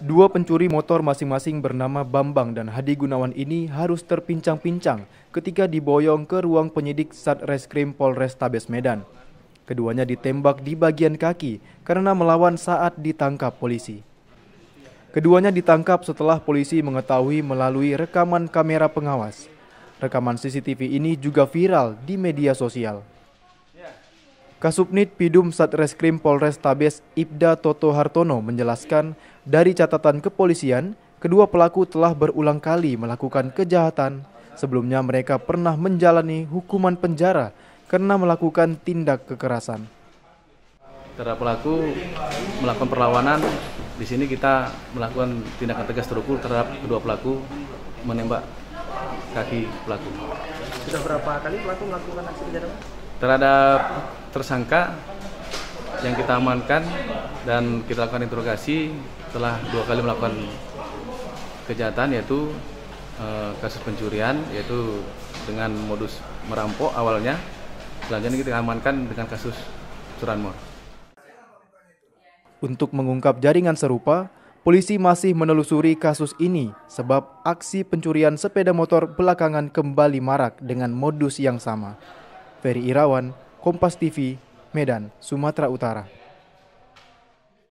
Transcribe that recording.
Dua pencuri motor masing-masing bernama Bambang dan Hadi Gunawan ini harus terpincang-pincang ketika diboyong ke ruang penyidik Satreskrim Polrestabes Medan. Keduanya ditembak di bagian kaki karena melawan saat ditangkap polisi. Keduanya ditangkap setelah polisi mengetahui melalui rekaman kamera pengawas. Rekaman CCTV ini juga viral di media sosial. Kasubnit Pidum Satreskrim Polres Tabes Ibda Toto Hartono menjelaskan, dari catatan kepolisian, kedua pelaku telah berulang kali melakukan kejahatan. Sebelumnya mereka pernah menjalani hukuman penjara karena melakukan tindak kekerasan. Terhadap pelaku melakukan perlawanan, di sini kita melakukan tindakan tegas terukur terhadap kedua pelaku menembak kaki pelaku. Sudah berapa kali pelaku melakukan aksi kejahatan? Terhadap tersangka yang kita amankan dan kita lakukan interogasi telah dua kali melakukan kejahatan yaitu e, kasus pencurian yaitu dengan modus merampok awalnya selanjutnya kita amankan dengan kasus curanmor. Untuk mengungkap jaringan serupa, polisi masih menelusuri kasus ini sebab aksi pencurian sepeda motor belakangan kembali marak dengan modus yang sama. Ferry Irawan, Kompas TV, Medan, Sumatera Utara.